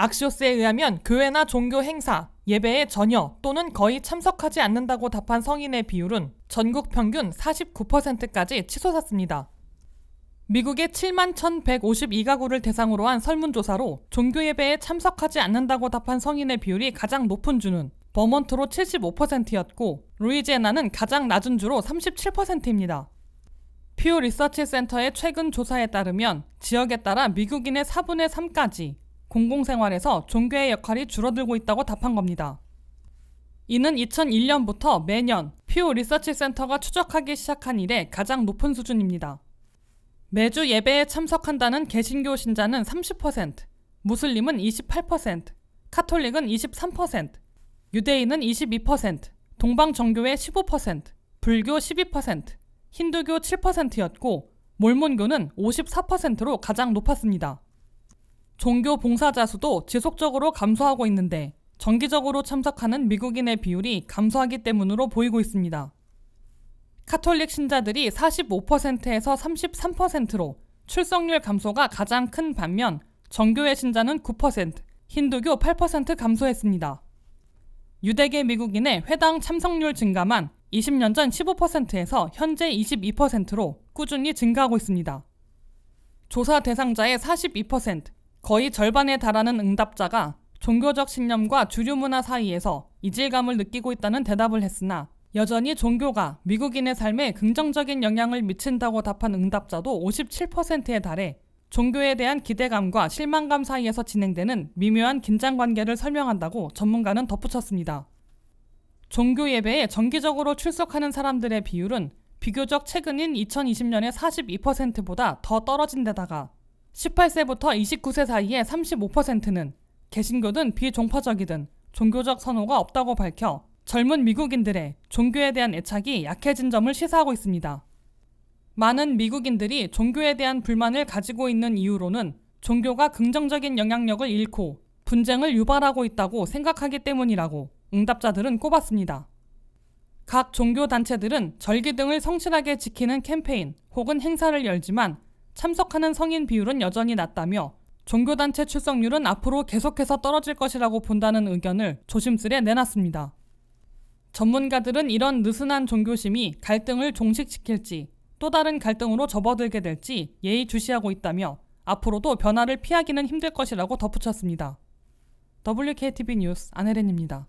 악시오스에 의하면 교회나 종교 행사, 예배에 전혀 또는 거의 참석하지 않는다고 답한 성인의 비율은 전국 평균 49%까지 치솟았습니다. 미국의 7만 1,152가구를 대상으로 한 설문조사로 종교 예배에 참석하지 않는다고 답한 성인의 비율이 가장 높은 주는 버먼트로 75%였고 루이지애나는 가장 낮은 주로 37%입니다. 퓨 리서치 센터의 최근 조사에 따르면 지역에 따라 미국인의 4분의 3까지 공공생활에서 종교의 역할이 줄어들고 있다고 답한 겁니다. 이는 2001년부터 매년 퓨 리서치 센터가 추적하기 시작한 이래 가장 높은 수준입니다. 매주 예배에 참석한다는 개신교 신자는 30%, 무슬림은 28%, 카톨릭은 23%, 유대인은 22%, 동방 정교회 15%, 불교 12%, 힌두교 7%였고 몰몬교는 54%로 가장 높았습니다. 종교 봉사자 수도 지속적으로 감소하고 있는데 정기적으로 참석하는 미국인의 비율이 감소하기 때문으로 보이고 있습니다. 카톨릭 신자들이 45%에서 33%로 출석률 감소가 가장 큰 반면 정교회 신자는 9%, 힌두교 8% 감소했습니다. 유대계 미국인의 회당 참석률 증가만 20년 전 15%에서 현재 22%로 꾸준히 증가하고 있습니다. 조사 대상자의 42%, 거의 절반에 달하는 응답자가 종교적 신념과 주류 문화 사이에서 이질감을 느끼고 있다는 대답을 했으나 여전히 종교가 미국인의 삶에 긍정적인 영향을 미친다고 답한 응답자도 57%에 달해 종교에 대한 기대감과 실망감 사이에서 진행되는 미묘한 긴장 관계를 설명한다고 전문가는 덧붙였습니다. 종교 예배에 정기적으로 출석하는 사람들의 비율은 비교적 최근인 2020년의 42%보다 더 떨어진 데다가 18세부터 29세 사이의 35%는 개신교든 비종파적이든 종교적 선호가 없다고 밝혀 젊은 미국인들의 종교에 대한 애착이 약해진 점을 시사하고 있습니다. 많은 미국인들이 종교에 대한 불만을 가지고 있는 이유로는 종교가 긍정적인 영향력을 잃고 분쟁을 유발하고 있다고 생각하기 때문이라고 응답자들은 꼽았습니다. 각 종교 단체들은 절기 등을 성실하게 지키는 캠페인 혹은 행사를 열지만 참석하는 성인 비율은 여전히 낮다며 종교단체 출석률은 앞으로 계속해서 떨어질 것이라고 본다는 의견을 조심스레 내놨습니다. 전문가들은 이런 느슨한 종교심이 갈등을 종식시킬지 또 다른 갈등으로 접어들게 될지 예의주시하고 있다며 앞으로도 변화를 피하기는 힘들 것이라고 덧붙였습니다. WKTV 뉴스 안혜린입니다.